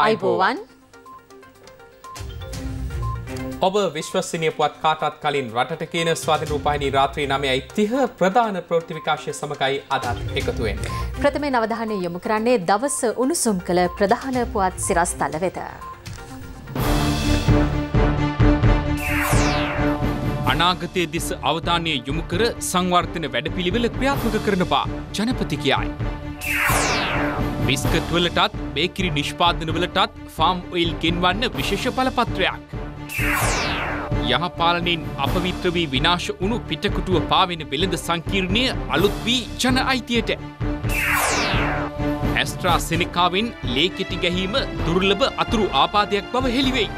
අයිබෝවන් ඔබ විශ්වසිනය පුවත් කාටත් කලින් රට කියන ස්වාධන රූපයිනි රාත්‍රී නමයයි තිහ ප්‍රධාන ප්‍රෘති විකාශය සමකයි අදත් එකතුවෙන්. ප්‍රථමය නවධානය යොමු කරන්නේ දවස උණුසුම් කළ ප්‍රධාන පුවත් සිරස්තල වෙත. අනාගතය දිස අවධානය යොමු කර සංවර්ධන වැඩපිළිවෙල ක්‍රියාත්මක කරනවා ජනපති කියයි. බිස්කට් වලටත් බේකිරි නිෂ්පාදනවලටත් ෆාම් ඔයිල් ගෙන්වන්න විශේෂ පලපත්‍රයක්. යහපාලනයෙන් අපවිත්‍ර වී විනාශ වුණු පිටකුටුව පාවෙන වෙළඳ සංකීර්ණය අලුත් වී ජන අයිතියට. ඇස්ට්‍රා සෙනකාවෙන් ලේකෙටි ගැහීම දුර්ලභ අතුරු ආපාදයක් බව හෙළිවෙයි.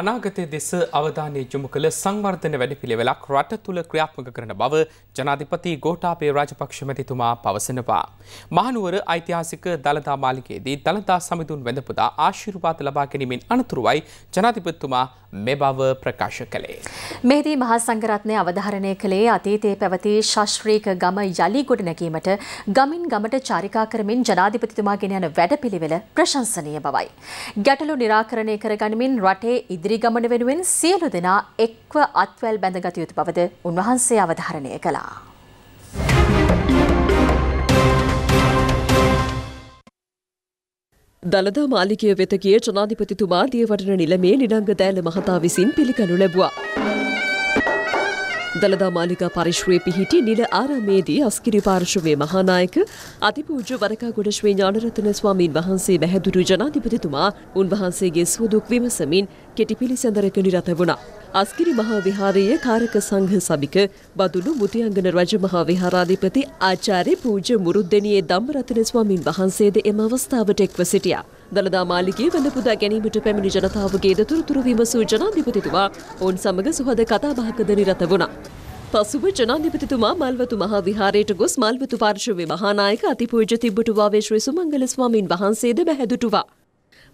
අනාගතය දෙස අවධානය යොමු කළ සංවර්ධන වැඩපිළිවෙලක් රට තුළ ක්‍රියාත්මක කරන බව ජනාධිපති ගෝටාපේ රාජපක්ෂ මැතිතුමා පවසනවා. මහනුවර ඓතිහාසික දළදා මාලිකයේදී දළදා සමිඳුන් වැඳපුදා ආශිර්වාද ලබා ගැනීමෙන් අනතුරුවයි ජනාධිපතිතුමා මේ බව ප්‍රකාශ කළේ. මෙහිදී මහා සංඝරත්නය අවධාරණය කළේ අතීතයේ පැවති ශාස්ත්‍රීය ගම යලි ගොඩ නැගීමට ගමින් ගමට චාරිකා කරමින් ජනාධිපතිතුමා ගෙන යන වැඩපිළිවෙල ප්‍රශංසනීය බවයි. ගැටලු निराකරණය කරගනිමින් රටේ ඉදිරිගමන වෙනුවෙන් සියලු දෙනා එක්ව අත්වැල් බැඳගත යුතු බවද උන්වහන්සේ අවධාරණය කළා. දළදා මාලිකය වෙත ගිය ජනාධිපතිතුමා දියවටන නිලමේ නිඩංග දෑල මහතා විසින් පිළිගනු ලැබුවා. දළදා මාලිකා පරිශ්‍රයේ පිහිටි නිල ආරාමේදී අස්කිරි පාර්ශවයේ මහානායක අතිපූජ්‍ය වරකාගොඩ ශ්‍රී ඥානරත්න ස්වාමීන් වහන්සේ බැහැදුරු ජනාධිපතිතුමා උන්වහන්සේගේ සුවදුක් විමසමින් කෙටි පිළිසඳරක නිරත වුණා. අස්කිරි මහා විහාරයේ කාරක සංඝ සභික බදුළු මුතියංගන රජ මහා විහාරාධිපති ආචාර්ය පූජ්‍ය මුරුද්දෙනියේ ධම්මරත්න ස්වාමින් වහන්සේද එම අවස්ථාවට එක්ව සිටියා. දළදා මාලිගේ වැඳ පුදා ගැනීමට පැමිණි ජනතාවගේද තොරතුරු විමසූ ජනාධිපතිතුමා ඔවුන් සමග සුහද කතාබහකද නිරත වුණා. පසුව ජනාධිපතිතුමා මල්වතු මහා විහාරයට ගොස් මල්වතු පාර්ශවයේ මහානායක අතිපූජ්‍ය තිබ්බටුවාවේ ශ්‍රී සුමංගල ස්වාමින් වහන්සේද බැහැදුටුවා.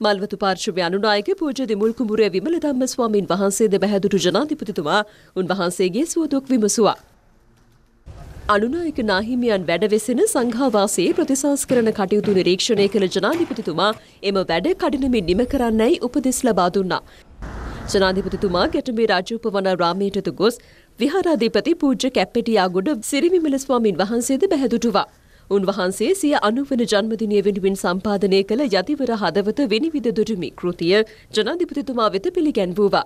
මල්වතු පාර්ශවය අනුනායක පූජ්‍ය දෙමුල් කුඹුරේ විමලධම්ම ස්වාමින් වහන්සේද බැහැදුටු ජනාධිපතිතුමා උන්වහන්සේගේ සුවදුක් විමසුවා. අනුනායක නාහිමියන් වැඩවෙසෙන සංඝාවාසයේ ප්‍රතිසංස්කරණ කටයුතු නිරීක්ෂණය කළ ජනාධිපතිතුමා එම වැඩ කඩිනමින් නිම කරන්නයි උපදෙස් ලබා දුන්නා. ජනාධිපතිතුමා ගැටඹේ රාජෝපවන රාමයටද ගොස් විහාරාධිපති පූජ්‍ය කැප්පෙටියාගොඩ සිරිවිමල ස්වාමින් වහන්සේද බැහැදුටුවා. උන්වහන්සේ සිය අනුවන ජන්මදිනය වෙනුවෙන් සම්පාදනය කළ යතිවර හදවත විනිවිධ දුටුමි කෘතිය ජනාධිපතිතුමා වෙත පිළිගැන්වූවා.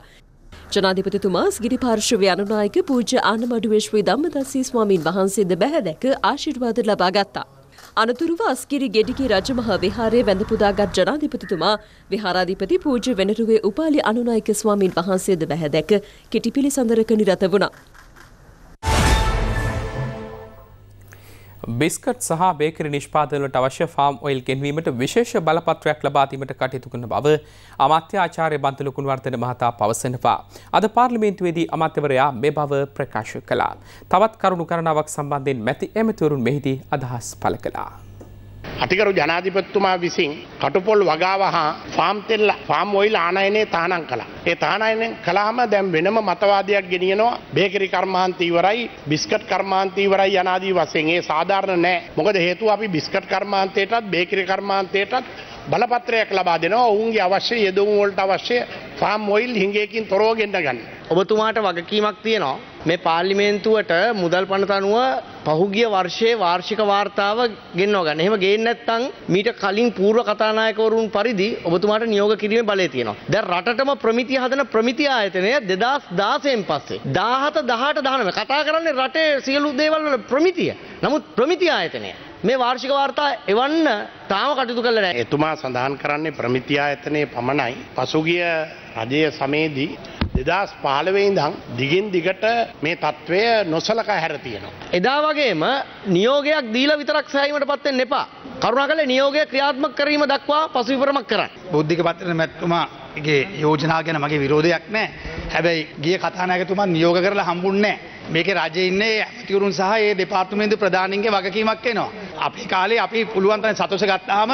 ජනාධිපතිතුමා ස්ගිරි පාර්ශව අනුනායක පූජ්‍ය ආනමඩුවේශ්වී ධම්මදස්සී ස්වාමින් වහන්සේද බැහැදැක ආශිර්වාද ලබා ගත්තා. අනතුරුව අස්කිරි ගෙඩිගේ රජමහා විහාරයේ වැඳපුදාගත් ජනාධිපතිතුමා විහාරාධිපති පූජ්‍ය වෙනරුවේ උපාලි අනුනායක ස්වාමින් වහන්සේද බැහැදැක කිටි පිළිසඳරක නිරත වුණා. බිස්කට් සහ බේකරි නිෂ්පාදනවලට අවශ්‍ය ෆාම් ඔයිල් ගෙන්වීමට විශේෂ බලපත්‍රයක් ලබා දීමට කටයුතු කරන බව අමාත්‍ය ආචාර්ය බන්තුල කුණවර්ධන මහතා පවසනවා. අද පාර්ලිමේන්තුවේදී අමාත්‍යවරයා මේ බව ප්‍රකාශ කළා. තවත් කරුණු කරණාවක් සම්බන්ධයෙන් මැති ඇමතිවරුන් මෙහිදී අදහස් පළ කළා. අතිකරු ජනාධිපත්තුමා විසින් කටුපොල් වගාව හා ෆාම් තෙල්ල ෆාම් ඔයිල් ආනයනය තානම් කලා. ඒ තානයනෙන් කලාම දැම් වෙනම මතවාදයක් ගෙනියනවා බේකරි කර්මාන්තීවරයි බිස්කට් කර්මාන්තීවරයි යනාදී වසෙන්ගේ සාධාරණ නෑ මොකද හේතු අපි බිස්කට් කර්මාන්තයටත් බේකරි කර්මාන්තයටත් බලපත්‍රයක් ලබා දෙනවා ඔවුන්ගේ අවශ්‍ය යෙදුම් වලට අවශ්‍ය ෆාම් ඔයිල් හිඟයකින් තොරව ගෙන්න ගන්න. ඔබතුමාට වගකීමක් තියෙනවා මේ පාර්ලිමේන්තුවට මුදල් පනත අනුව පහුගිය වර්ෂයේ වාර්ෂික වාර්තාව ගෙන්වා ගන්න. එහෙම ගේන්නේ නැත්නම් මීට කලින් පූර්ව කතානායකවරුන් පරිදි ඔබතුමාට නියෝග කිරීමේ බලය තියෙනවා. දැන් රටටම ප්‍රමිතිය හදන ප්‍රමිතිය ආයතනය 2016න් පස්සේ 17 18 19 කතා කරන්නේ රටේ සියලු දේවල් වල ප්‍රමිතිය. නමුත් ප්‍රමිතිය ආයතනය මේ වාර්ෂික වාර්තා එවන්න තාම කටයුතු කළ නෑ. එතුමා සඳහන් කරන්නේ ප්‍රමිතිය ආයතනයේ පමණයි. පසුගිය රජය සමයේදී දෙදස් පාලවෙයිදං දිගින් දිගට මේ තත්ත්වය නොසලකා හැර තියෙනවා. එදා වගේම නියෝගයක් දීල විතරක් සෑීමට පත්තෙන් එපා. කරුණා කළ නියෝගය ක්‍රියාත්මක කිරීම දක්වා පසුවිපරමක් කරන්න. බුද්ධික පත්‍රන මැත්තුමාගේ යෝජනා ගැන මගේ විරෝධයක් නෑ. හැබැයි ගිය කතානැකතුමා නියෝග කරලා හම්බුන්නේ. මේක රජඉන්නේ ඇතිවරුන් සහ ඒ දෙපාර්තුමේන්තු ප්‍රධානන්ගේ වගකීමක් එනවා. අපි කාලේ අපි පුළුවන්තන සතුස ගත්තාම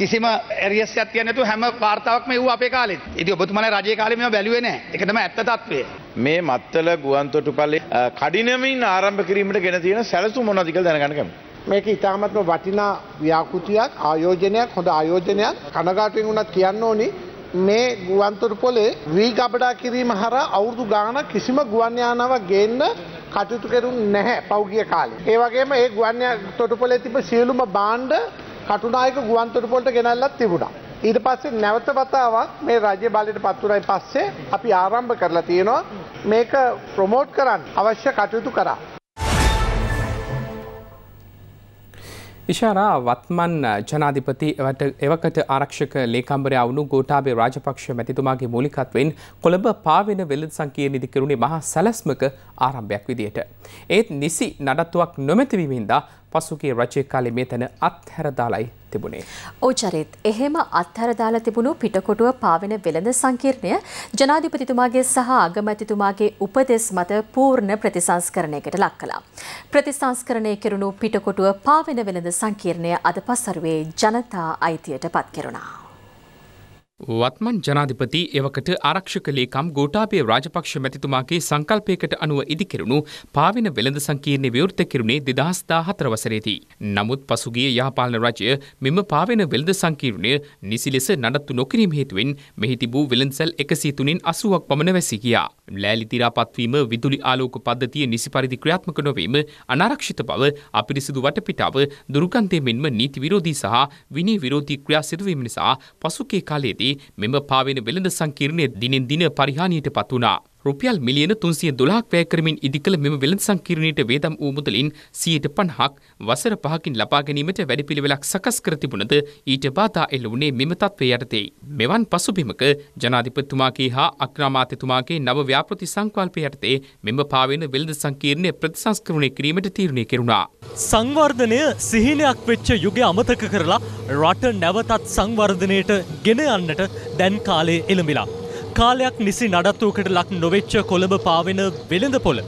කිසිම එරියස් ඇතිය නැතු හැම වාර්තාවක්ම වූ අපේ කාලෙත් ඉති ඔබතුමන රජය කාලම බැලුවේ නෑ එකටම ඇත්ත තත්වය මේ මත්තල ගුවන්තොටු පල්ලේ කඩිනමින් ආරම්භ කිරීමට ගෙන තියෙන සැලසු මොනදිකල් දැනගන්නකම. මේක ඉතාමත්ම වටිනා ව්‍යාකෘතියක් ආයෝජනයක් හොඳ ආයෝජනයක් කනගාටුවෙන් වුණත් කියන්න ඕනි මේ ගුවන්තොට පොලේ වී ගබඩා කිරීම හර අවුරදු ගාන කිසිම ගුවන්යානාවක් ගේන්න කටයුතු කරුන් නැහැ පෞගිය කාලේ. ඒ වගේම ඒ ගුවන්ය තොටුපොලේ තිබ සියලුම බාණ්ඩ කටුනායක ගුවන්තොටුපොලට ගෙනල්ලත් තිබුණා. ඊට පස්සේ නැවත වතාවක් මේ රජ්‍ය බලයට පත්තුරයි පස්සේ අපි ආරම්භ කරලා තියෙනවා මේක ප්‍රොමෝට් කරන්න අවශ්‍ය කටයුතු කරා. ඉශාරා වත්මන් ජනාධිපති එවකට ආරක්ෂක ලේකම්බරයා වුණු ගෝටාබේ රාජපක්ෂ මැතිතුමාගේ මූලිකත්වෙන් කොළඹ පාවෙන වෙළඳ සංකීර්ණ ඉදිකරුණේ මහා සැලැස්මක ආරම්භයක් විදියට. ඒත් නිසි නඩත්තුවක් නොමැතිවීමෙන්දා පසුගේ රජය කාලේ මේ තැන අත්හැරදාලයි තිබුණේ. ඕචරිත් එහෙම අත්හැරදාලා තිබුණු පිටකොටුව පාවෙන වෙළඳ සංකීර්ණය ජනාධිපතිතුමාගේ සහ අගමැතිතුමාගේ උපදෙස් මත පූර්ණ ප්‍රතිසංස්කරණයකට ලක් කළා. ප්‍රතිසංස්කරණය කෙරුණු පිටකොටුව පාවෙන වෙළඳ සංකීර්ණය අද පසරුවේ ජනතා අයිතියට පත් කෙරුණා. වත්මන් ජනාධිපති එවකට ආරක්ෂක ලේකම් ගෝඨාභය රාජපක්ෂ මැතිතුමාගේ සංකල්පයකට අනුව ඉදිකෙරුණු පාවෙන වෙළඳ සංකීර්ණ විවෘත කෙරුණේ 2014 වසරේදී. නමුත් පසුගිය යහපාලන රජය මෙම පාවෙන වෙළඳ සංකීර්ණය නිසි ලෙස නඩත්තු නොකිරීම හේතුවෙන් මෙහි තිබූ වෙළඳසැල් 103න් 80ක් පමණ වැසී ගියා. ලෑලි තිරා පත්වීම විදුලි ආලෝක පද්ධතිය නිසි පරිදි ක්‍රියාත්මක නොවීම අනාරක්ෂිත බව අපිරිසිදු වටපිටාව දුර්ගන්ධය මෙන්ම නීති විරෝධී සහ විනය විරෝධී ක්‍රියා සිදුවීම නිසා පසුගිය කාලයේදී මෙම පාවෙන වෙළඳ සංකීර්ණය දිනෙන් දින පරිහානියට පත් වුණා. රුපියල් මිලියන තුන්සිය දොලාක් වැය කරමින් ඉදිකළ මෙම වෙළඳ සංකීර්ණයට වේදම් වූ මුදලින් සියයට පණහක් වසර පහකින් ලබා ගැනීමට වැඩපිළිවෙලක් සකස් කර තිබුණද ඊට බාධා එල්ල වුණේ මෙම තත්ත්වය යටතේයි. මෙවන් පසුබිමක ජනාධිපතිතුමාගේ හා අග්‍රාමාත්‍යතුමාගේ නව ව්‍යාපෘති සංකල්පය යටතේ මෙම පාවෙන වෙළඳ සංකීර්ණය ප්‍රතිසංස්කරණය කිරීමට තීරණය කෙරුණා. සංවර්ධනය සිහිනයක් වෙච්ච යුගය අමතක කරලා රට නැවතත් සංවර්ධනයට ගෙන යන්නට දැන් කාලේ එළඹිලා. කාලයක් නිසි නඩත්තුවකට ලක් නොවෙච්ච කොළඹ පාවෙන වෙළඳ පොළ.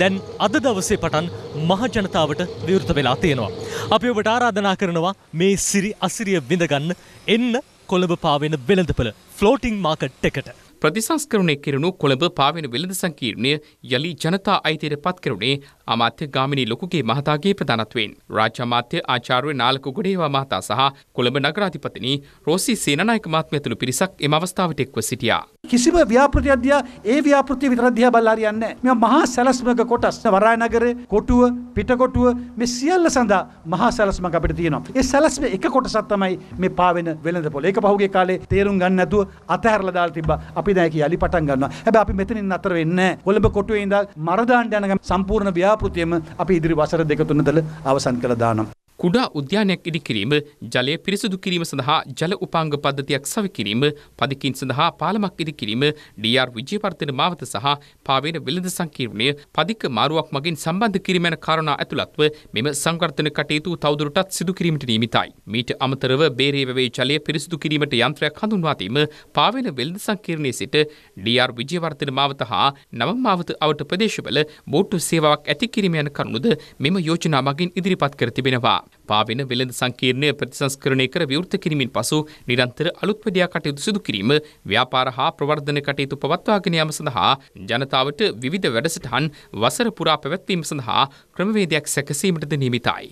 දැන් අද දවසේ පටන් මහජනතාවට විවෘත වෙලා තියෙනවා. අපි ඔබට ආරාධනා කරනවා මේ සිරි අසිරිය විඳගන්න එන්න කොළඹ පාවෙන වෙළඳ පොළ ෆ්ලෝටිං මාකට් එකට. ප්‍රතිසංස්කරණය කෙරුණු කොළඹ පාවෙන වෙළඳ සංකීර්ණය යළි ජනතා අයිතියට පත් කරුණේ අමාත්‍ය ගාමිණී ලොකුගේ මහතාගේ ප්‍රධානත්වයෙන් රාජ්‍ය අමාත්‍ය ආචාර්ය නාලක ගුඩේවා මහතා සහ කොළඹ නගරාධිපතිනි රෝසි සේනනායක මහත්මිය ඇතුළු පිරිසක් එම අවස්ථාවට එක්ව සිටියා. කිසිම ව්‍යාපෘතියක් දිහා ඒ ව්‍යාපෘතිය විතරක් දිහා බලලා හරියන්නේ නැහැ. මේ මහා සැලැස්මක කොටස් වරාය නගරේ කොටුව පිටකොටුව මේ සියල්ල සඳහා මහා සැලැස්මක් අපිට තියෙනවා. ඒ සැලැස්ම එක කොටසක් තමයි මේ පාවෙන වෙළඳ පොළ. ඒක පහුගිය කාලේ තේරුම් ගන්න නැතුව අතහැරලා දාලා තිබ්බා. අපි දැන් යලි පටන් ගන්නවා. හැබැයි අපි මෙතනින් නතර වෙන්නේ නැහැ. කොළඹ කොටුවේ ඉඳලා මරදාන්න යන සම්පූර්ණ ව්‍යාපෘතියම අපි ඉදිරි වසර දෙක තුනදල අවසන් කළා දානවා. කුඩා උද්‍යානයක් ඉදිකිරීම, ජලය පිරිසිදු කිරීම සඳහා ජල උපාංග පද්ධතියක් සවිකිරීම, පදිකින් සඳහා පාලමක් ඉදිකිරීම, ඩී.ආර්. විජේවර්ධන මාවත සහ පාවේන වෙළඳ සංකීර්ණය පදික මාරුවක් මගින් සම්බන්ධ කිරීම යන කාරණා ඇතුළත්ව මෙම සංවර්ධන කටයුතු තවදුරටත් සිදු කිරීමට නියමිතයි. මීට අමතරව බේරේ වැවේ ජලය පිරිසිදු කිරීමට යන්ත්‍රයක් හඳුන්වා දීම, පාවේන වෙළඳ සංකීර්ණයේ සිට ඩී.ආර්. විජේවර්ධන මාවත හා නවම් මාවත අවට ප්‍රදේශවල බෝට්ටු සේවාවක් ඇති කිරීම යන කරුණුද මෙම යෝජනා මගින් ඉදිරිපත් කර තිබෙනවා. පාවෙන වෙළඳ සංකීර්ණය ප්‍රතිසංස්කරණය කර විවෘත කිරීමෙන් පසු නිරන්තර අලුත්වැඩියා කටයුතු සිදු කිරීම ව්‍යාපාර හා ප්‍රවර්ධන කටයුතු පවත්වාගෙන යාම සඳහා ජනතාවට විවිධ වැඩසටහන් වසර පුරා පැවැත්වීම සඳහා ක්‍රමවේදයක් සැකසීමටද නියමිතයි.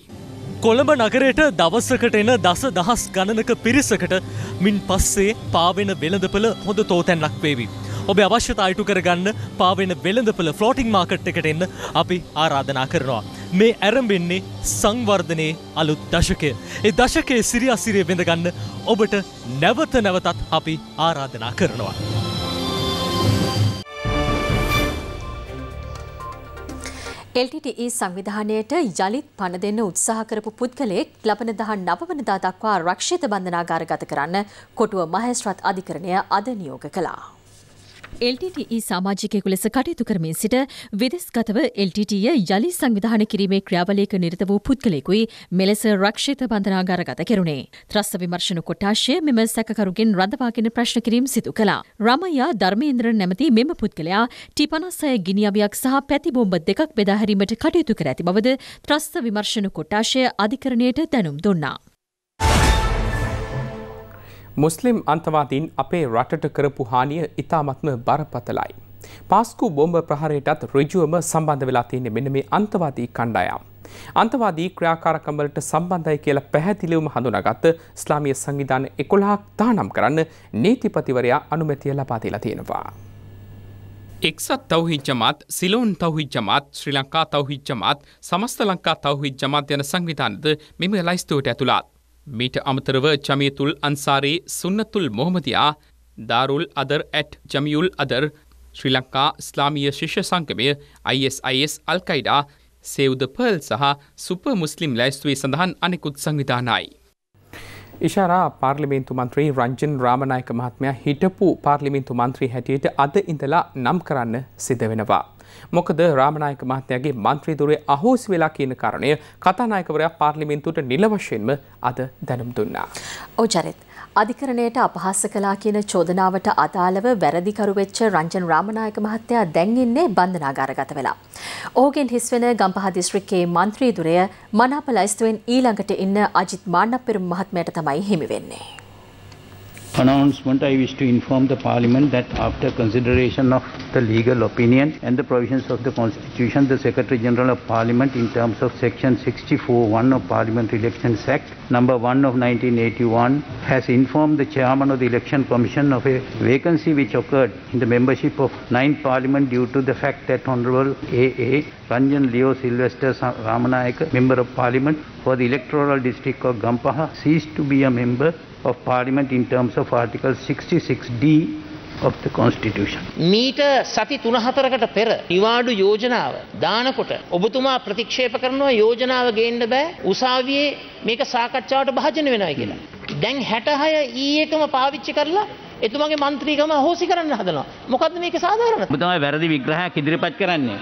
කොළඹ නගරයට දවස්සකට එන දස දහස් ගණනක පිරිසකට මින් පස්සේ පාවෙන වෙළඳපළ හොඳ තෝතැන්ලක් වේවි. ඔබේ අවශ්‍යතා අයිටු කරගන්න පාවෙන වෙළඳපළ ෆ්ලෝටිං මාකට් එකට එන්න අපි ආරාධනා කරනවා. මේ ඇරඹෙන්නේ සංවර්ධනයේ අලුත් දශකය. ඒ දශකයේ සිරි අසිරිය බෙඳගන්න ඔබට නැවත නැවතත් අපි ආරාධනා කරනවා. එල්ටටE සංවිධානයට යළිත් පණ දෙන්න උත්සාහ කරපු පුද්ගලයෙක් ලබන දහ නවවනදා දක්වා රක්ෂිත බන්ධනාගාර ගත කරන්න කොටුව මහස්ත්‍රත් අධිකරණය අද නියෝග කලා. LTTE සාමාජිකයෙකු ලෙස කටයුතු කරමින් සිට විදෙස්ගතව LTTE යළි සංවිධාන කිරීමේ ක්‍රියාවලියක නිරත වූ පුද්ගලයෙකුයි මෙලෙස රක්ෂිත බන්ධනාගාරගත කෙරුණේ. ත්‍රස්ස විමර්ශන කොට්ටාශය මෙම සැකකරුගෙන් රඳවාගෙන ප්‍රශ්න කිරීම සිදු කළා. රමයා ධර්මේන්ද්‍ර නැමති මෙම පුද්ගලයා ටිපනස්සය ගිනිියවයක් සහ පැති බොම්බ දෙකක් බෙදාහැරීමට කටයුතු කර ඇති බවද ත්‍රස්ස විමර්ශන කොට්ටාශය අධිකරණයට දැනුම් දුන්නා. මුස්ලිම් අන්තවාදීන් අපේ රටට කරපු හානිය ඉතාමත්ම බරපතලයි. පාස්කු බොම්බ ප්‍රහරයටත් ඍජුවම සම්බන්ධ වෙලා තියෙන්නේ මෙන්න මේ අන්තවාදී කණ්ඩායම්. අන්තවාදී ක්‍රියාකාරකම් වලට සම්බන්ධයි කියලා පැහැදිලිවම හඳුනාගත් ඉස්ලාමීය සංවිධාන 11ක් තහනම් කරන්න නීතිපතිවරයා අනුමැතිය ලබා දීලා තියෙනවා. එක්සත් තවහිච්ජමත් සිලෝන් තවහිච්ජමත් ශ්‍රී ලංකා තවහිච්ජමත් සමස්ත ලංකා තවහිච්ජමත් යන සංවිධානද මෙම ලයිස්තුවට ඇතුළත්. මීට අමතරව ජමියතුල් අන්සාරී සුන්නතුල් මොහමතියා දාරුල් අදර් ඇට් ජමියුල් අදර් ශ්‍රී ලංකා ස්ලාමිය ශිෂ්‍ය සංකමය ISIS අල්කයිඩා සෙව්ද පර්ල් සහ සුප මුස්ලිම් ලැස්තුවේ සඳහන් අනෙකුත් සංවිධානයි. ඉශාරා පාර්ලිමේන්තු මන්ත්‍රී රංජන් රාමණයක මහත්මයා හිටපු පාර්ලිමින්තු මන්ත්‍රී හැටියට අද ඉඳලා නම් කරන්න සිද වෙනවා. මොකද රාමනායක මහත්තයාගේ මන්ත්‍රීදුරේ අහෝසි වෙලා කියන කාරණය කතානායකවරයා පාර්ලිමේන්තුවට නිල වශයෙන්ම අද දැනුම් දුන්නා. ඕචරිත් අධිකරණයට අපහාස කළා කියන චෝදනාවට අදාළව වැරදිකරු වෙච්ච රංජන් රාමනායක මහත්තයා දැන් ඉන්නේ බන්ධනාගාරගත වෙලා. ඔහුගෙන් හිස් වෙන ගම්පහ දිස්ත්‍රික්කයේ මන්ත්‍රීදුරය මනාප ලයිස්තුවෙන් ඊළඟට ඉන්න අජිත් මාන්නපෙරුම් මහත්මයට තමයි හිමි වෙන්නේ. announcement, I wish to inform the Parliament that after consideration of the legal opinion and the provisions of the Constitution, the Secretary General of Parliament, in terms of Section 64.1 of Parliament Elections Act, number 1 of 1981, has informed the Chairman of the Election Commission of a vacancy which occurred in the membership of 9th Parliament due to the fact that Honorable A.A. Ranjan Leo Sylvester Ramanayake, Member of Parliament for the electoral district of Gampaha, ceased to be a member of Parliament in terms of Article 66D of the Constitution. මීට සති තුනහතරකට පෙර නිවාඩු යෝජනාව දානකොට ඔබතුමා ප්‍රතික්ෂේප කරනවා යෝජනාව ගේන්න බෑ උසාවියේ මේක සාකච්ඡාවට භාජන වෙනවා කියලා. දැන් 66 ඊයකම පාවිච්චි කරලා එතුමගේ മന്ത്രിකම හොසි කරන්න හදනවා. මොකද්ද මේක සාධාරණ? ඔබ තමයි වැරදි විග්‍රහයක් ඉදිරිපත් කරන්නේ.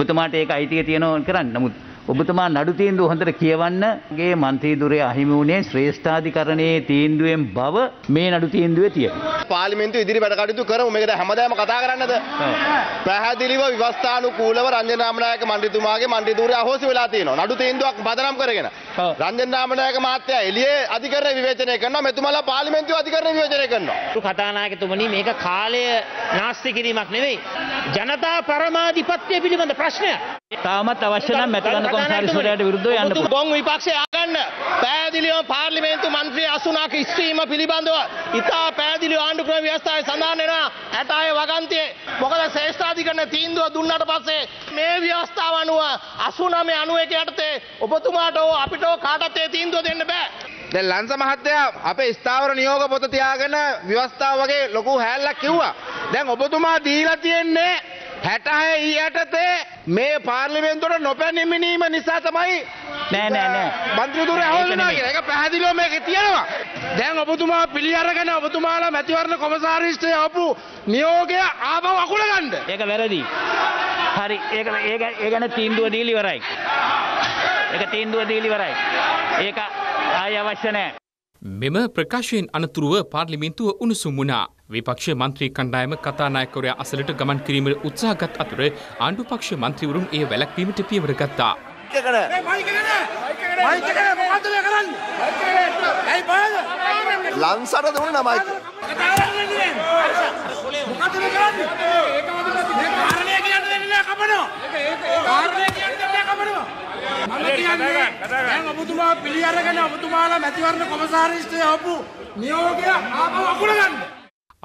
ඔබතුමාට ඒක අයිතිය තියෙනවා කරන්න. නමුත් ඔබතුමා නඩු තීන්දුව හොඳට කියවන්න. ගේ මන්ත්‍රීදුරේ අහිමි වුණේ ශ්‍රේෂ්ඨාධිකරණයේ තීන්දුවෙන් බව මේ නඩු තීන්දුවේ තියෙනවා. පාර්ලිමේන්තුව ඉදිරි වැඩ කටයුතු කරමු. මේකට හැමදාම කතා කරන්නද? පැහැදිලිව විවස්ථානුකූලව රංජන රාමනායක මන්ත්‍රීතුමාගේ මන්ත්‍රීදුරේ අහෝසි වෙලා තියෙනවා. නඩු තීන්දුවක් බදනම් කරගෙන. රංජන රාමනායක මහත්තයා එළියේ අධිකරණය විවේචනය කරනවා. මෙතුමලා පාර්ලිමේන්තුවේ අධිකරණය විවේචනය කරනවා. කතානායකතුමනි මේක කාලය නාස්ති කිරීමක් නෙවෙයි. ජනතා පරමාධිපත්‍ය පිළිබඳ ප්‍රශ්නයක්. තාමත් අවශ්‍ය නම් මැතිවන්න කොන්සාරිස්වරයාට විරුද්ධව යන්න පුළුවන්. ගොන් විපක්ෂය ආගන්න. පෑදිලිව පාර්ලිමේන්තු මන්ත්‍රී 80ක ඉස්වීම පිළිබඳව ඉතා පෑදිලි ආණ්ඩු ක්‍රම ව්‍යවස්ථාවේ සඳහන් වෙනවා 60 වගන්තියේ. මොකද ශ්‍රේෂ්ඨාධිකරණ තීන්දුව දුන්නට පස්සේ මේ ව්‍යවස්ථාව අනුව 89 91 යටතේ ඔබතුමාට හෝ අපිට හෝ කාටත් ඒ තීන්දුව දෙන්න බෑ. දැන් ලංස මහත්තයා අපේ ස්ථාවර නියෝග පොත තියාගෙන ව්‍යවස්ථාව වගේ ලොකු හැල්ලක් කිව්වා. දැන් ඔබතුමා දීලා තියෙන්නේ හැටහය ඊයටතේ මේ පාර්ලිමෙන්තුවට නොපැනිමිනීම නිසා තමයි නෑනෑනෑ බන්ත්‍රතුර හල්නා එක පැහදිලෝ මේක තියෙනවා. දැන් ඔබතුමා පිළි අරගෙන ඔබතුමාලා මැතිවරණ කොමසාරිෂ්ටය අපපු නියෝගය ආපව අකුල ගණ්ඩ ඒක වැරදි. හරි ඒ ඒ ගැන තීන්දුව දීලිවරයි. එක තීන්දුව දීලිවරයි. ඒක ආය අවශ්‍ය නෑ. මෙම ප්‍රකාශයෙන් අනතුරුව පාර්ලිමින්තුව උණුසුම් වුණා. විපක්ෂ මන්ත්‍රී කණ්ඩායම කතානායකවරයා අසලට ගමන් කිරීමට උත්සාහගත් අතර ආණ්ඩුපක්ෂ මන්ත්‍රීවරුන් ඒ වැළැක්වීමට පියවර ගත්තා. ලංසර දුන්න නමයික. ඔබතුමා පිළි අරගෙන ඔබතුමාලා මැතිවරණ කොමසාරිස්ට්‍රය ඔපු නියෝගය ආපහු අකුණ ගන්න.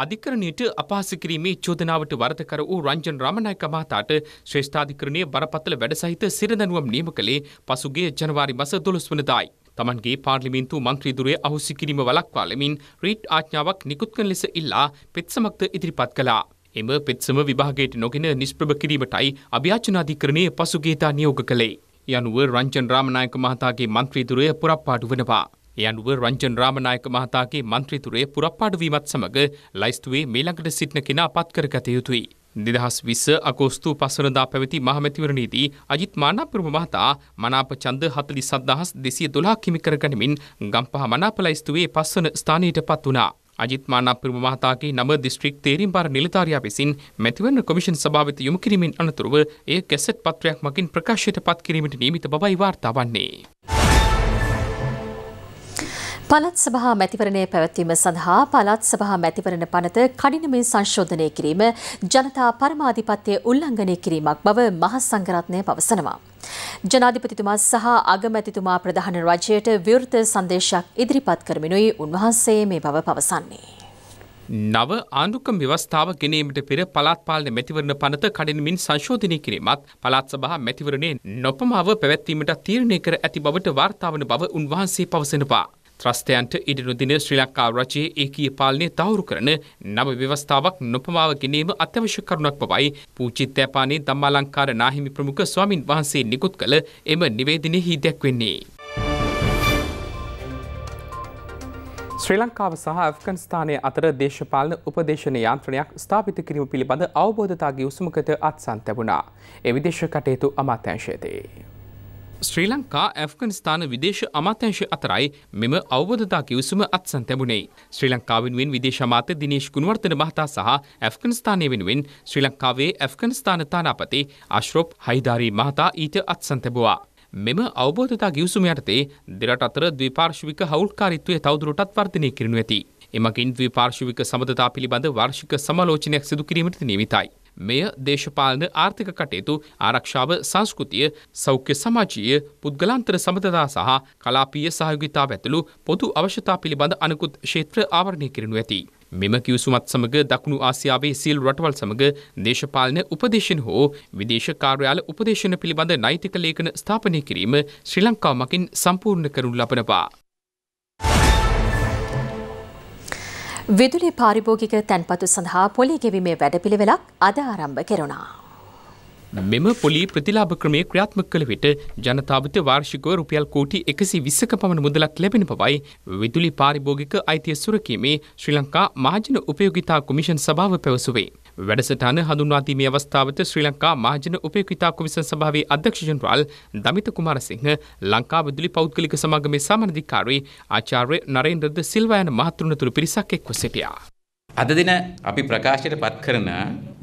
අධිකරණයට අපහාස කිරීමේ චෝදනාවට වරදකර වූ රංජන් රාමනායක මහතාට ශ්‍රේෂ්ඨාධිකරණයේ බරපතල වැඩ සහිත සිරදැනුවම් නියම කළේ පසුගිය ජනවාරි මස 12 වනදායි. තමන්ගේ පාර්ලිමේන්තු මන්ත්‍රීදුරයේ අහුසි කිරීම වළක්වාලමින් රීට් ආඥාවක් නිකුත් කරන ලෙස ඉල්ලා පෙත්සමක්ද ඉදිරිපත් කළා. එම පෙත්සම විභාගයට නොගෙන නිෂ්ප්‍රභ කිරීමටයි අභ්‍යාචනාධිකරණයේ පසුගියදා නියෝග කළේ. යනුව රංජන් රාමනායක මහතාගේ මන්ත්‍රීදුරය පුරප්පාඩු වෙනවා. ඒ අනුව රංජන් රාමනායක මහතාගේ මන්ත්‍රීතුරයේ පුරප්පාඩුවීමත් සමග ලයිස්තුවේ මේළඟට සිටින කෙනා පත් කරගත යුතුයි. දෙදහස් විස්ස අගෝස්තු පසනදා පැවති මහමැතිවරණීදී අජිත් මානාපුරම මහතා මනාප චන්ද හතලි සද්දහස් දෙසිය දොලා කිමි කරගනිමින් ගම්පහ මනාප ලයිස්තුවේ පස්වන ස්ථානීයට පත් වනා. අජිත් මානාපුරම මහතාගේ නම දිස්ත්‍රික් තේරීම් බාර නිලධාරයා විසින් මැතිවරණ කොමිෂන් සභාවත යොමු කිරීමෙන් අනතුරුව එය කැසට් පත්‍රයක් මගින් ප්‍රකාශයට පත් කිරීමට නියමිත බවයි වාර්තා වන්නේ. පළත් සභහා මැතිවරණය පැවැත්වීම සඳහා පළත් සභහා මැතිවරණ පනත කඩිනමින් සංශෝධනය කිරීම ජනතා පරමාධිපත්‍යය උල්ලංඝනය කිරීමක් බව මහසංගරත්නය පවසනවා. ජනාධිපතිතුමා සහ අගමැතිතුමා ප්‍රධාන රජයට විවෘත සංදේශයක් ඉදිරිපත් කරමිනුයි උන්වහන්සේ මේ බව පවසන්නේ. නව ආණ්ඩුක්‍රම ව්‍යවස්ථාව ගෙනීමට පෙර පළාත් පාලන මැතිවරණ පනත කඩිනමින් සංශෝධනය කිරීමත් පළාත් සභා මැතිවරණයෙන් නොපමාව පැවැත්වීමට තීරණය කර ඇති බවට වාර්තාවන බව උන්වහන්සේ පවසනවා. ත්‍රස්තයන්ට ඉඩ නොදින ශ්‍රී ලංකා රජයේ ඒකීය පාලනය තහවුරු කරන නව ව්‍යවස්ථාවක් නොපමාව ගෙනීම අත්‍යවශ්‍ය කරුණක් බවයි පූජිත් යපානී ධම්මාලංකාර නාහිමි ප්‍රමුඛ ස්වාමින් වහන්සේ නිකුත් කළ එම නිවේදනයෙහි දැක්වෙන්නේ. ශ්‍රී ලංකාව සහ ඇෆ්ගනිස්ථානය අතර දේශපාලන උපදේශන යාන්ත්‍රණයක් ස්ථාපිත කිරීම පිළිබඳ අවබෝධතාගේ උසුමකත අත්සන් තැබුණා. එවිදේශ කටයුතු අමාත්‍යංශයේදී. ශ්‍රී ලංකා ඇෆ්ගනිස්ථාන විදේශ අමාත්‍යංශ අතරයි මෙම අවබෝධතා කිවිසුම අත්සන් තැබුණේ. ශ්‍රී ලංකාවෙන් වෙන් විදේශ අමාත්‍ය දිනේශ් ගුණවර්ධන මහතා සහ ඇෆ්ගනිස්ථානය වෙනුවෙන් ශ්‍රී ලංකාවේ ඇෆ්ගනිස්ථාන තානාපති අශ්රොප් හයිදාරී මහතා ඊට අත්සන් තැබුවා. මෙම අවබෝධතා ගිවිසුම යටතේ දෙරට අතර ද්විපාර්ශවික හවුල්කාරීත්වය තවදුරටත් වර්ධනය කරනු ඇති. එමගින් ද්විපාර්ශවික සමඳතා පිළිබඳ වාර්ෂික සමාලෝචනයක් සිදු කිරීමට නියමිතයි. මෙය දේශපාලන ආර්ථික කටයුතු ආරක්ෂාව සංස්කෘතිය සෞඛ්‍ය සමාජීය පුද්ගලන්තර සමතතා සහ කලාපීය සහයෝගිතා ඇතුළු පොදු අවශ්‍යතා පිළිබඳ අනකුත් ක්ෂේත්‍ර ආවරණය කරනු ඇති. මෙම කිවසුමත් සමඟ දකුණු ආසියාවේ සිල් රටවල් සමඟ දේශපාලන උපදේශන හෝ විදේශ කාර්යාල උපදේශන පිළිබඳ නෛතික ලේඛන ස්ථාපනය කිරීම ශ්‍රී ලංකාව මකින් සම්පූර්ණ කරනු ලබනවා. විදුලි පාරිභෝගික තැන්පතු සඳහා පොලි ගෙවීමේ වැඩපිළිවෙලක් අද ආරම්භ කෙරුණා. මෙම පොලි ප්‍රතිලාභ ක්‍රමය ක්‍රියාත්මක කළ විට ජනතාවට වාර්ෂිකව රුපියල් කෝටි 120ක පමණ මුදලක් ලැබෙන බවයි විදුලි පාරිභෝගික අයිතිය සුරකීමේ ශ්‍රී ලංකා මාජන උපයෝගිතා කොමිෂන් සභාව පැවසුවේ. වැඩසටහන හඳුන්වා දීමේ අවස්ථාවට ශ්‍රී ලංකා මහජන උපයෝගිතා කොමිසම් සභාවේ අධ්‍යක්ෂ ජනරාල් දමිත කුමාරසිංහ ලංකා විදුලි පෞද්ගලික සමාගමේ සමනධිකාරී ආචාර්ය නරේන්ද්‍ර ද සිල්වා යන මහතුරුනතුරු පිරිසක් එක්ව සිටියා. අද දින අපි ප්‍රකාශයට පත් කරන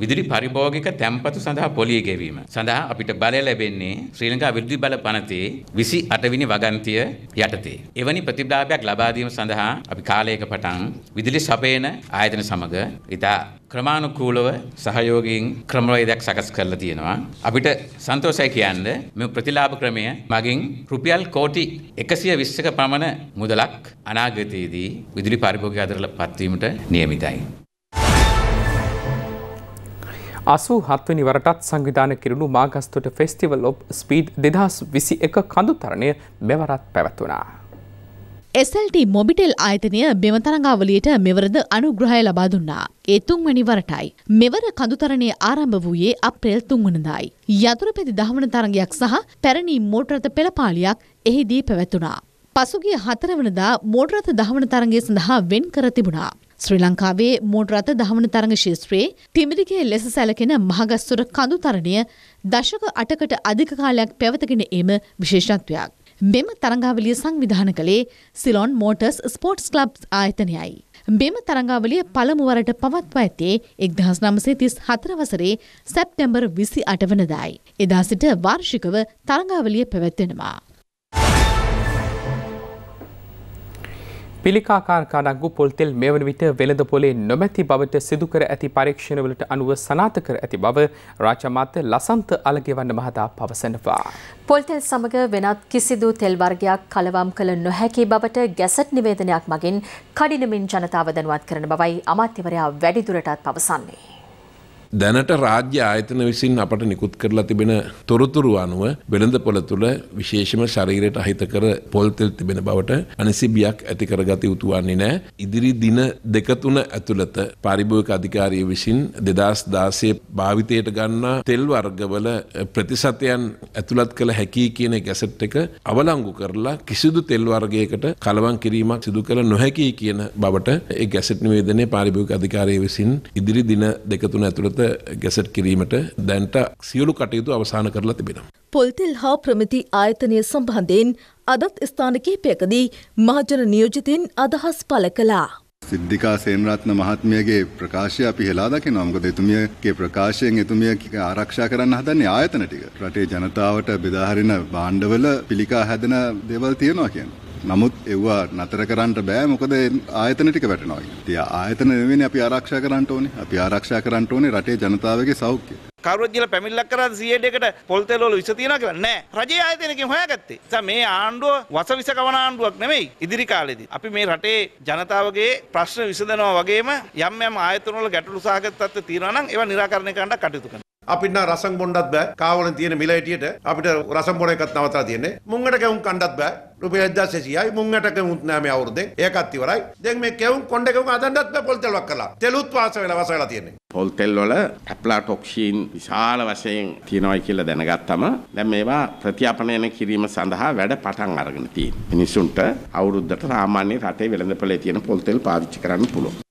විදුලි පරිභෝගික තැන්පතු සඳහා පොලිය ගෙවීම සඳහා අපිට බලය ලැබෙන්නේ ශ්‍රී ලංකා විදුලි බල පනතේ 28 වෙනි වගන්තිය යටතේ. එවැනි ප්‍රතිලාභයක් ලබා දීම සඳහා අපි කාලයක පටන් විදුලි සපයන ආයතන සමග ඉතා ක්‍රමානුකූලව සහයෝගයෙන් ක්‍රමවේදයක් සකස් කරලා තියෙනවා. අපිට සන්තෝෂයි කියන්න මේ ප්‍රතිලාභ ක්‍රමය මගින් රුපියල් කෝටි 120ක පමණ මුදලක් අනාගතයේදී විදුලි පරිභෝගික අතරල පත්වීමට නියමිතයි. අසූ හත්වනි වරටත් සංවිධාන කිරුණු මාගස්තොට ෆෙස්ටිවල් ඔබ් ස්පීඩ් දෙදහස් විසි එක කඳුතරණය මෙවරත් පැවැත්වනා. SLT මොබිටෙල් ආයතනය මෙමතරඟාවලියට මෙවරද අනුග්‍රහය ලබා දුන්නා. ඒ තුන්වැනි වරටයි. මෙවර කඳුතරණය ආරම්භ වූයේ අප්‍රේල් තුන්වනදායි. යතුරු පැති දහවන තරගයක් සහ පැරණී මෝටරත පෙළපාලියක් එහිදී පැවැතුනා. පසුගිය හතරවනදා මෝටරත දහවන තරගේ සඳහා වෙන් කර තිබුණා. ශ්‍රී ලංකාවේ මෝටරත දහමන තරග ශිස්ත්‍රයේ තිමිරිගේ ලෙස සැලකෙන මහගස්තුර කඳු තරණය දශක අටකට අධික කාලයක් පැවතගෙන ඒම විශේෂත්වයක්. මෙම තරංගාවලිය සංවිධාන කළේ සිලොන් මෝටර්ස් ස්පෝට්ස් ක්ලබ් ආයතනයයි. මෙම තරංගාවලිය පළමුවරට පවත්ව ඇත්තේ එක්දහස් නමසේ තිස් හතර වසරේ සැප්තැම්බර් විසි අටවනදායි. එදා සිට වාර්ෂිකව තරංගාවලිය පැවැත්වෙනවා. පිළිකාකාරකාඩක්ගු පොල්තෙල් මෙවන විට වෙළඳ පොලේ නොමැති බවට සිදුකර ඇති පරීක්ෂණවලට අනුව සනාත කර ඇති බව රාජමාත්‍ය ලසන්ත අලගෙවන්න මහතා පවසනවා. පොල්තෙල් සමග වෙනත් කිසිදු තෙල් වර්ගයක් කලවම් කළ නොහැකි බවට ගැසට් නිවේදනයක් මගින් කඩිනමින් ජනතාව දනුවත් කරන බවයි අමාත්‍යවරයා වැඩිදුරටත් පවසන්නේ. දැනට රාජ්‍ය ආයතන විසින් අපට නිකුත් කරලා තිබෙන තොරතුරු අනුව වෙළඳ පොළ තුළ විශේෂම ශරීරයට අහිතකර පොල් තෙල් තිබෙන බවට අනිසිබියක් ඇති කරගත යුතු වන්නේ නැහැ. ඉදිරි දින දෙක තුන ඇතුළත පාරිභෝගික අධිකාරිය විසින් 2016 භාවිතයට ගන්නා තෙල් වර්ගවල ප්‍රතිශතයන් ඇතුළත් කළ හැකි කියන ගැසට් එක අවලංගු කරලා කිසිදු තෙල් වර්ගයකට කලවම් කිරීමක් සිදු කළ නොහැකි කියන බවට ඒ ගැසට් නිවේදනයේ පාරිභෝගික අධිකාරිය විසින් ඉදිරි දින දෙක තුන ඇතුළත ගැසට් කිරීමට දැන්ට සියලු කටයුතු අවසාන කරලා තිබෙනවා. පොල්තෙල් හා ප්‍රමිති ආයතනය සම්බන්ධයෙන් අදත් ස්ථාන කිහිපයකදී මහජන නියෝජිතින් අදහස් පළ කළා. සිද්ධිකා සේනරත්න මහත්මියගේ ප්‍රකාශය අපි හෙලා දකිනවා. මොකද එතුමියගේ ප්‍රකාශයෙන් එතුමිය ආරක්ෂා කරන්න හදන්නේ ආයතන ටික. රටේ ජනතාවට බෙදා හරින භාණ්ඩවල පිළිකා හැදෙන දේවල් තියෙනවා කියන්නේ. නමුත් එව්වා නතර කරන්න බෑ මොකද ආයතන ටික වැටෙනවා. ඉතින් ආයතන නෙවෙයිනේ අපි ආරක්ෂා කරන්න ඕනේ. අපි ආරක්ෂා කරන්න ඕනේ රටේ ජනතාවගේ සෞඛ්‍යය. කවරුත් කියලා පැමිණිලක් කරා 100කට පොල් තෙල් වල විස තියනවා කියලා නෑ. රජයේ ආයතනයකින් හොයාගත්තේ. ඒසම මේ ආණ්ඩුව වසවිස කවන ආණ්ඩුවක් නෙමෙයි. ඉදිරි කාලෙදී අපි මේ රටේ ජනතාවගේ ප්‍රශ්න විසඳනවා වගේම යම් යම් ආයතන වල ගැටලු සහගත තත්ත්ව තියෙනවා නම් ඒවා निराකරණය කරන්න කටයුතු කරනවා. අපිට රසම් බොණ්ඩත් බෑ කාවන තියෙන මිල හිටියට අපිට රසම් බොණ එකක් නවතලා තියෙන්නේ මුංගට කැවුම් කණ්ඩත් බෑ රුපියල් 1600යි මුංගට කැවුම්ත් නෑ මේ අවුරුද්දෙන් ඒකත් ඉවරයි දැන් මේ කැවුම් කොණ්ඩ කැවුම් හදන්නත් බෑ පොල් තෙල්වක් කරලා තෙලුත් වාස වෙලා වසලා තියෙන්නේ පොල් තෙල් වල ඇප්ලාටොක්සින් විශාල වශයෙන් තියෙනවායි කියලා දැනගත්තම දැන් මේවා ප්‍රතිආපනයන කිරීම සඳහා වැඩ පටන් අරගෙන තියෙනවා මිනිසුන්ට අවුරුද්දට සාමාන්‍ය රටේ වෙළඳපොලේ තියෙන පොල් තෙල් පාවිච්චි කරන්න පුළුවන්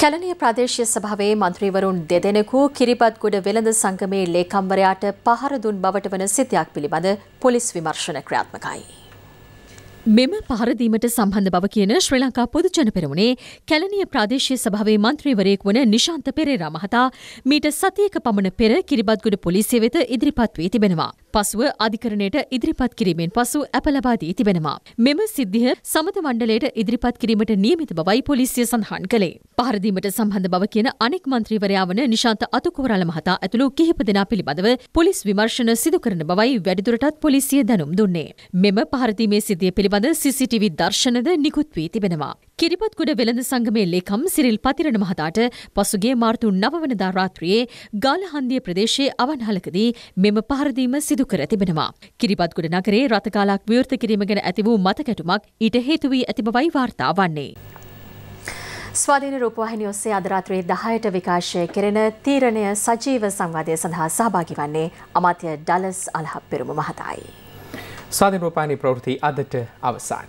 කැලණිය ප්‍රදේශීය සභාවේ മന്ത്രിවරුන් දෙදෙනෙකු කිරිබත්ගොඩ වෙළඳ සංගමේ ලේකම්වරයාට පහර දුන් බවට වන සිතයක් පිළිබඳ පොලිස් විමර්ශන ක්‍රියාත්මකයි. මෙම පහරදීමට සම්බන්ධ බව කියන ශ්‍රී ලංකා පොදුජන පෙරමුණේ කැලණිය ප්‍රාදේශීය සභාවේ මන්ත්‍රීවරයෙක් වන නිශාන්ත පෙරේරා මහතා මීට සතියක පමණ පෙර කිරිබත්ගොඩ පොලිසිය වෙත ඉදිරිපත් වී තිබෙනවා. පසුව අධිකරණයට ඉදිරිපත් කිරීමෙන් පසු ඇප ලබා දී තිබෙනවා. මෙම සිද්ධිය සමත මණ්ඩලයට ඉදිරිපත් කිරීමට නියමිත බවයි පොලිසිය සඳහන් කළේ. පහරදීමට සම්බන්ධ බව කියන අනෙක් මන්ත්‍රීවරයා වන නිශාන්ත අතුකෝරාල මහතා ඇතුළු කිහිප දෙනා පිළිබඳව පොලිස් විමර්ශන සිදු කරන බවයි වැඩිදුරටත් පොලිසිය දැනුම් දුන්නේ. මෙම පහරදීමේ සිද්ධිය පිළිබඳව පිළිබඳ CCTV දර්ශනද නිකුත් වී තිබෙනවා. කිරිබත්ගොඩ වෙළඳ සංගමේ ලේකම් සිරිල් පතිරණ මහතාට පසුගිය මාර්තු 9 වනදා රාත්‍රියේ ගාලහන්දිය ප්‍රදේශයේ අවන්හලකදී මෙම පහරදීම සිදු කර තිබෙනවා. කිරිබත්ගොඩ නගරේ රථකාලක් විවෘත කිරීම ගැන ඇති වූ මතකැටුමක් ඊට හේතු වී ඇති බවයි වාර්තා වන්නේ. ස්වාධීන රූපවාහිනි ඔස්සේ අද රාත්‍රියේ 10ට විකාශය කෙරෙන තීරණය සජීව සංවාදය සඳහා සහභාගී වන්නේ අමාත්‍ය ඩලස් අල්හප්පිරුම මහතායි. ස්වාධීන් රූපානි ප්‍රවෘති අදට අවසාන්.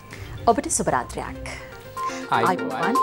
ඔබට සුභරාත්‍රයක්. අයිවන්.